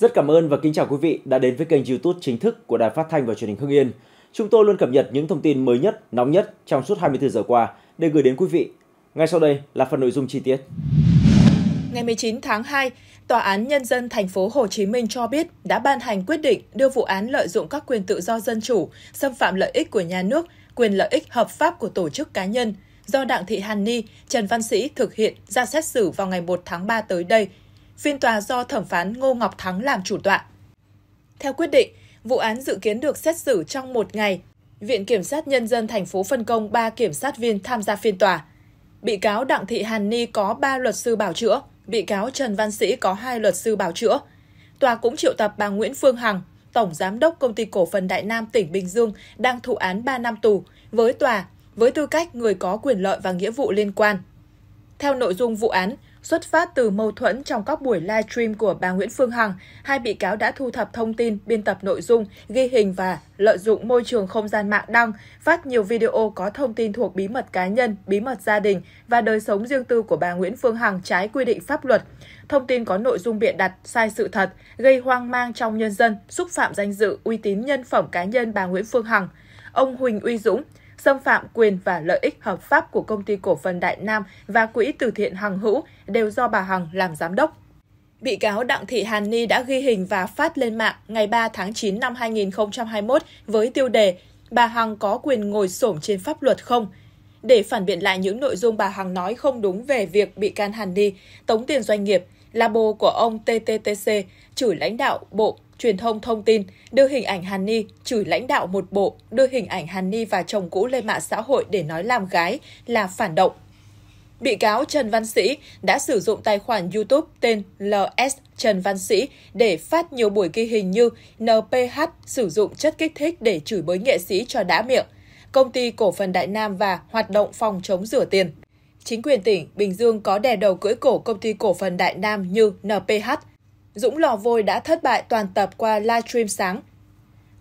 Rất cảm ơn và kính chào quý vị đã đến với kênh YouTube chính thức của Đài Phát thanh và Truyền hình Hưng Yên. Chúng tôi luôn cập nhật những thông tin mới nhất, nóng nhất trong suốt 24 giờ qua để gửi đến quý vị. Ngay sau đây là phần nội dung chi tiết. Ngày 19 tháng 2, Tòa án Nhân dân thành phố Hồ Chí Minh cho biết đã ban hành quyết định đưa vụ án lợi dụng các quyền tự do dân chủ, xâm phạm lợi ích của nhà nước, quyền lợi ích hợp pháp của tổ chức cá nhân do Đặng Thị Hàn Ni, Trần Văn Sĩ thực hiện ra xét xử vào ngày 1 tháng 3 tới đây – phiên tòa do thẩm phán Ngô Ngọc Thắng làm chủ tọa. Theo quyết định, vụ án dự kiến được xét xử trong một ngày. Viện Kiểm sát Nhân dân thành phố phân công 3 kiểm sát viên tham gia phiên tòa. Bị cáo Đặng Thị Hàn Ni có 3 luật sư bảo chữa, bị cáo Trần Văn Sĩ có 2 luật sư bảo chữa. Tòa cũng triệu tập bà Nguyễn Phương Hằng, Tổng Giám đốc Công ty Cổ phần Đại Nam tỉnh Bình Dương đang thụ án 3 năm tù với tòa với tư cách người có quyền lợi và nghĩa vụ liên quan. Theo nội dung vụ án, Xuất phát từ mâu thuẫn trong các buổi live stream của bà Nguyễn Phương Hằng, hai bị cáo đã thu thập thông tin, biên tập nội dung, ghi hình và lợi dụng môi trường không gian mạng đăng, phát nhiều video có thông tin thuộc bí mật cá nhân, bí mật gia đình và đời sống riêng tư của bà Nguyễn Phương Hằng trái quy định pháp luật. Thông tin có nội dung biện đặt, sai sự thật, gây hoang mang trong nhân dân, xúc phạm danh dự, uy tín nhân phẩm cá nhân bà Nguyễn Phương Hằng. Ông Huỳnh Uy Dũng, xâm phạm quyền và lợi ích hợp pháp của công ty cổ phần Đại Nam và quỹ từ thiện Hằng Hữu đều do bà Hằng làm giám đốc. Bị cáo Đặng Thị Hàn Ni đã ghi hình và phát lên mạng ngày 3 tháng 9 năm 2021 với tiêu đề Bà Hằng có quyền ngồi xổm trên pháp luật không? Để phản biện lại những nội dung bà Hằng nói không đúng về việc bị can Hàn Ni tống tiền doanh nghiệp, labo của ông TTTC chửi lãnh đạo Bộ Truyền thông thông tin đưa hình ảnh Hàn Ni chửi lãnh đạo một bộ, đưa hình ảnh Hàn Ni và chồng cũ lên mạng xã hội để nói làm gái là phản động. Bị cáo Trần Văn Sĩ đã sử dụng tài khoản YouTube tên LS Trần Văn Sĩ để phát nhiều buổi ghi hình như NPH sử dụng chất kích thích để chửi bới nghệ sĩ cho đã miệng, công ty cổ phần Đại Nam và hoạt động phòng chống rửa tiền. Chính quyền tỉnh Bình Dương có đè đầu cưỡi cổ công ty cổ phần Đại Nam như NPH. Dũng Lò Vôi đã thất bại toàn tập qua livestream sáng.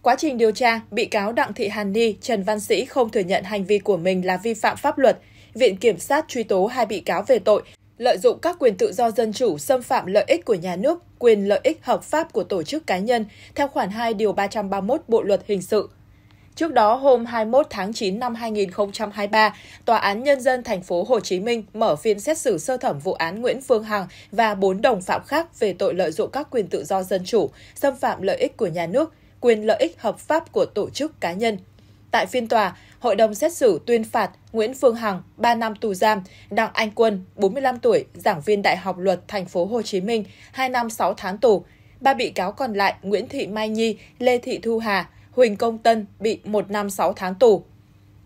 Quá trình điều tra, bị cáo Đặng Thị Hàn Ni, Trần Văn Sĩ không thừa nhận hành vi của mình là vi phạm pháp luật. Viện Kiểm sát truy tố hai bị cáo về tội lợi dụng các quyền tự do dân chủ xâm phạm lợi ích của nhà nước, quyền lợi ích hợp pháp của tổ chức cá nhân theo khoản 2 điều 331 Bộ luật hình sự. Trước đó, hôm 21 tháng 9 năm 2023, Tòa án Nhân dân thành phố Hồ Chí Minh mở phiên xét xử sơ thẩm vụ án Nguyễn Phương Hằng và bốn đồng phạm khác về tội lợi dụng các quyền tự do dân chủ, xâm phạm lợi ích của nhà nước, quyền lợi ích hợp pháp của tổ chức cá nhân. Tại phiên tòa, hội đồng xét xử tuyên phạt Nguyễn Phương Hằng 3 năm tù giam, Đặng Anh Quân, 45 tuổi, giảng viên Đại học Luật thành phố Hồ Chí Minh, 2 năm 6 tháng tù. Ba bị cáo còn lại Nguyễn Thị Mai Nhi, Lê Thị Thu Hà, Huỳnh Công Tân bị 1 năm 6 tháng tù.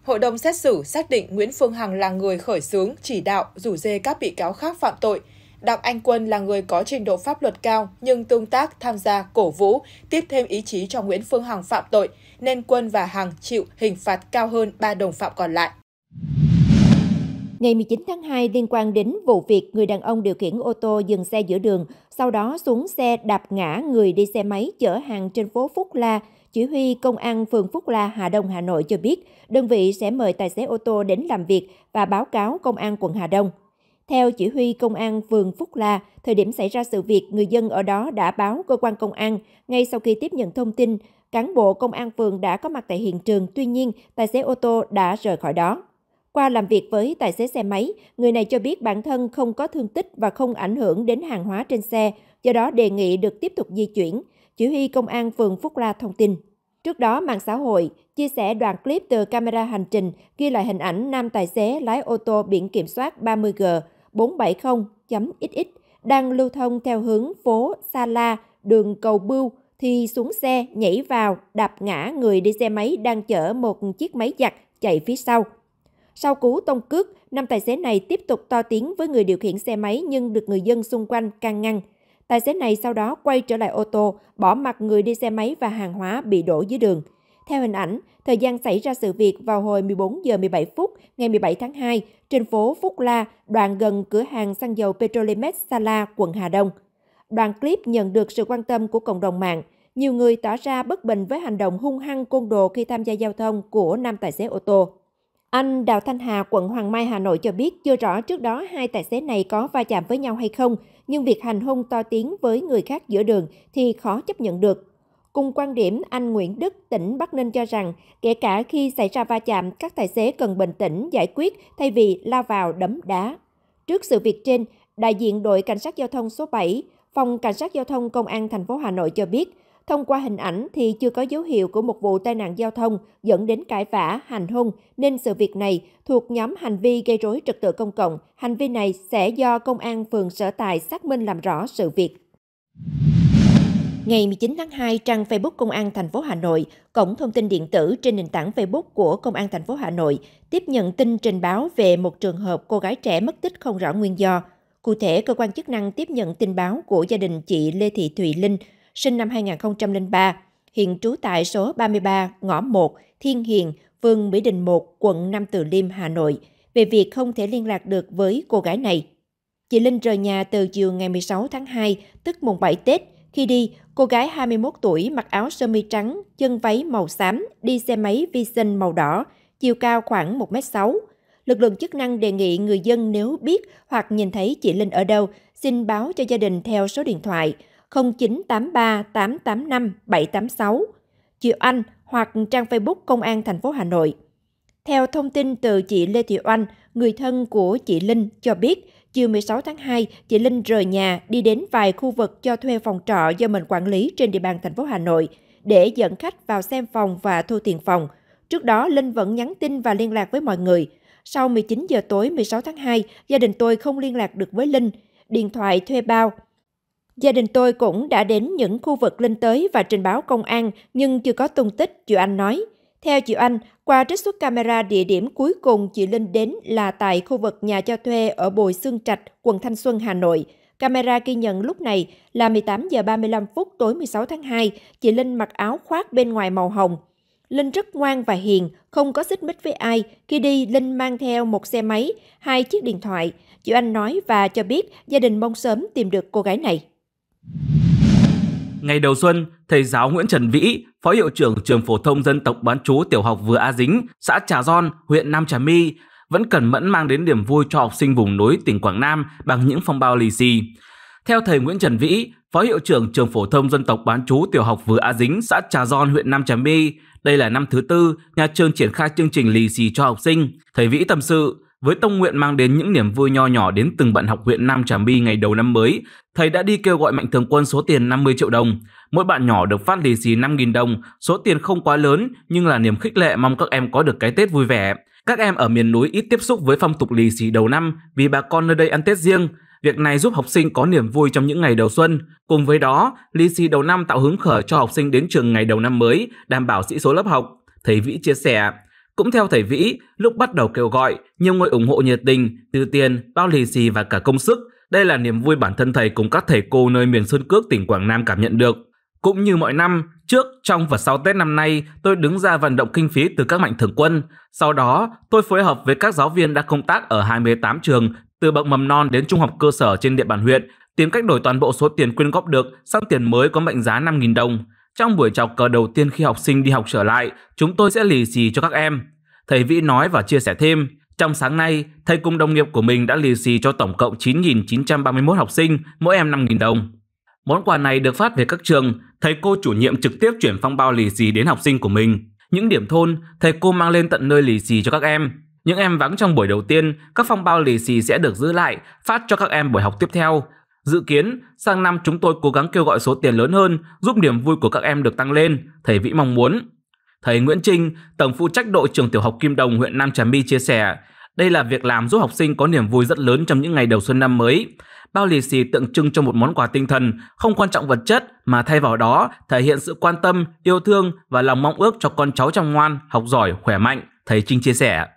Hội đồng xét xử xác định Nguyễn Phương Hằng là người khởi xướng, chỉ đạo, rủ dê các bị cáo khác phạm tội. Đặng Anh Quân là người có trình độ pháp luật cao nhưng tương tác, tham gia, cổ vũ, tiếp thêm ý chí cho Nguyễn Phương Hằng phạm tội, nên Quân và Hằng chịu hình phạt cao hơn ba đồng phạm còn lại. Ngày 19 tháng 2 liên quan đến vụ việc người đàn ông điều khiển ô tô dừng xe giữa đường, sau đó xuống xe đạp ngã người đi xe máy chở hàng trên phố Phúc La, chỉ huy công an phường Phúc La, Hà Đông, Hà Nội cho biết, đơn vị sẽ mời tài xế ô tô đến làm việc và báo cáo công an quận Hà Đông. Theo chỉ huy công an phường Phúc La, thời điểm xảy ra sự việc, người dân ở đó đã báo cơ quan công an. Ngay sau khi tiếp nhận thông tin, cán bộ công an phường đã có mặt tại hiện trường, tuy nhiên tài xế ô tô đã rời khỏi đó. Qua làm việc với tài xế xe máy, người này cho biết bản thân không có thương tích và không ảnh hưởng đến hàng hóa trên xe, do đó đề nghị được tiếp tục di chuyển, chỉ huy công an phường Phúc La thông tin. Trước đó, mạng xã hội chia sẻ đoạn clip từ camera hành trình ghi lại hình ảnh nam tài xế lái ô tô biển kiểm soát 30G 470.XX đang lưu thông theo hướng phố Sa La, đường Cầu Bưu thì xuống xe nhảy vào đạp ngã người đi xe máy đang chở một chiếc máy giặt chạy phía sau. Sau cú tông cước, năm tài xế này tiếp tục to tiếng với người điều khiển xe máy nhưng được người dân xung quanh can ngăn. Tài xế này sau đó quay trở lại ô tô, bỏ mặt người đi xe máy và hàng hóa bị đổ dưới đường. Theo hình ảnh, thời gian xảy ra sự việc vào hồi 14 giờ 17 phút ngày 17 tháng 2 trên phố Phúc La, đoạn gần cửa hàng xăng dầu Petrolimex Sala, quận Hà Đông. Đoạn clip nhận được sự quan tâm của cộng đồng mạng. Nhiều người tỏ ra bất bình với hành động hung hăng côn đồ khi tham gia giao thông của nam tài xế ô tô. Anh Đào Thanh Hà, quận Hoàng Mai, Hà Nội cho biết chưa rõ trước đó hai tài xế này có va chạm với nhau hay không, nhưng việc hành hung to tiếng với người khác giữa đường thì khó chấp nhận được. Cùng quan điểm, anh Nguyễn Đức, tỉnh Bắc Ninh cho rằng, kể cả khi xảy ra va chạm, các tài xế cần bình tĩnh giải quyết thay vì lao vào đấm đá. Trước sự việc trên, đại diện đội cảnh sát giao thông số 7, phòng cảnh sát giao thông công an thành phố Hà Nội cho biết, Thông qua hình ảnh thì chưa có dấu hiệu của một vụ tai nạn giao thông dẫn đến cãi vã, hành hung, nên sự việc này thuộc nhóm hành vi gây rối trật tự công cộng. Hành vi này sẽ do công an phường sở tại xác minh làm rõ sự việc. Ngày 19 tháng 2, trang Facebook Công an thành phố Hà Nội, cổng thông tin điện tử trên nền tảng Facebook của Công an thành phố Hà Nội tiếp nhận tin trình báo về một trường hợp cô gái trẻ mất tích không rõ nguyên do. Cụ thể, cơ quan chức năng tiếp nhận tin báo của gia đình chị Lê Thị Thùy Linh, sinh năm 2003, hiện trú tại số 33 ngõ 1 Thiên Hiền, phường Mỹ Đình 1, quận Nam Từ Liêm, Hà Nội, về việc không thể liên lạc được với cô gái này. Chị Linh rời nhà từ chiều ngày 16 tháng 2, tức mùng 7 Tết. Khi đi, cô gái 21 tuổi mặc áo sơ mi trắng, chân váy màu xám, đi xe máy Vision màu đỏ, chiều cao khoảng 1m6. Lực lượng chức năng đề nghị người dân nếu biết hoặc nhìn thấy chị Linh ở đâu, xin báo cho gia đình theo số điện thoại 0975 0983 885 786, chị Oanh hoặc trang Facebook Công an thành phố Hà Nội. Theo thông tin từ chị Lê Thị Oanh, người thân của chị Linh cho biết, chiều 16 tháng 2, chị Linh rời nhà đi đến vài khu vực cho thuê phòng trọ do mình quản lý trên địa bàn thành phố Hà Nội để dẫn khách vào xem phòng và thu tiền phòng. Trước đó, Linh vẫn nhắn tin và liên lạc với mọi người. Sau 19 giờ tối 16 tháng 2, gia đình tôi không liên lạc được với Linh. Điện thoại thuê bao Gia đình tôi cũng đã đến những khu vực lên tới và trình báo công an nhưng chưa có tung tích, chị Anh nói. Theo chị Anh, qua trích xuất camera địa điểm cuối cùng chị Linh đến là tại khu vực nhà cho thuê ở Bồi Sương Trạch, quận Thanh Xuân, Hà Nội. Camera ghi nhận lúc này là 18 giờ 35 phút tối 16 tháng 2, chị Linh mặc áo khoác bên ngoài màu hồng. Linh rất ngoan và hiền, không có xích mích với ai. Khi đi, Linh mang theo một xe máy, hai chiếc điện thoại. Chị Anh nói và cho biết gia đình mong sớm tìm được cô gái này. Ngày đầu xuân, thầy giáo Nguyễn Trần Vĩ, phó hiệu trưởng trường phổ thông dân tộc bán chú tiểu học Vừa A Dính, xã Trà Gion, huyện Nam Trà My, vẫn cẩn mẫn mang đến niềm vui cho học sinh vùng núi tỉnh Quảng Nam bằng những phong bao lì xì. Theo thầy Nguyễn Trần Vĩ, phó hiệu trưởng trường phổ thông dân tộc bán chú tiểu học Vừa A Dính, xã Trà Gion, huyện Nam Trà My, đây là năm thứ tư nhà trường triển khai chương trình lì xì cho học sinh. Thầy Vĩ tâm sự, với tâm nguyện mang đến những niềm vui nho nhỏ đến từng bạn học huyện Nam Trà My ngày đầu năm mới, thầy đã đi kêu gọi mạnh thường quân số tiền 50 triệu đồng. Mỗi bạn nhỏ được phát lì xì 5.000 đồng, số tiền không quá lớn nhưng là niềm khích lệ mong các em có được cái Tết vui vẻ. Các em ở miền núi ít tiếp xúc với phong tục lì xì đầu năm vì bà con nơi đây ăn Tết riêng. Việc này giúp học sinh có niềm vui trong những ngày đầu xuân. Cùng với đó, lì xì đầu năm tạo hứng khởi cho học sinh đến trường ngày đầu năm mới, đảm bảo sĩ số lớp học. Thầy Vĩ chia sẻ, cũng theo thầy Vĩ, lúc bắt đầu kêu gọi, nhiều người ủng hộ nhiệt tình, từ tiền, bao lì xì và cả công sức. Đây là niềm vui bản thân thầy cùng các thầy cô nơi miền Sơn Cước, tỉnh Quảng Nam cảm nhận được. Cũng như mọi năm, trước, trong và sau Tết năm nay, tôi đứng ra vận động kinh phí từ các mạnh thường quân. Sau đó, tôi phối hợp với các giáo viên đã công tác ở 28 trường, từ bậc mầm non đến trung học cơ sở trên địa bàn huyện, tìm cách đổi toàn bộ số tiền quyên góp được sang tiền mới có mệnh giá 5.000 đồng. Trong buổi chào cờ đầu tiên khi học sinh đi học trở lại, chúng tôi sẽ lì xì cho các em. Thầy Vĩ nói và chia sẻ thêm, trong sáng nay, thầy cùng đồng nghiệp của mình đã lì xì cho tổng cộng 9.931 học sinh, mỗi em 5.000 đồng. Món quà này được phát về các trường, thầy cô chủ nhiệm trực tiếp chuyển phong bao lì xì đến học sinh của mình. Những điểm thôn, thầy cô mang lên tận nơi lì xì cho các em. Những em vắng trong buổi đầu tiên, các phong bao lì xì sẽ được giữ lại, phát cho các em buổi học tiếp theo, Dự kiến, sang năm chúng tôi cố gắng kêu gọi số tiền lớn hơn giúp niềm vui của các em được tăng lên, thầy Vĩ mong muốn. Thầy Nguyễn Trinh, tổng phụ trách đội trường tiểu học Kim Đồng huyện Nam Trà My chia sẻ, đây là việc làm giúp học sinh có niềm vui rất lớn trong những ngày đầu xuân năm mới. Bao lì xì tượng trưng cho một món quà tinh thần, không quan trọng vật chất mà thay vào đó thể hiện sự quan tâm, yêu thương và lòng mong ước cho con cháu chăm ngoan, học giỏi, khỏe mạnh, thầy Trinh chia sẻ.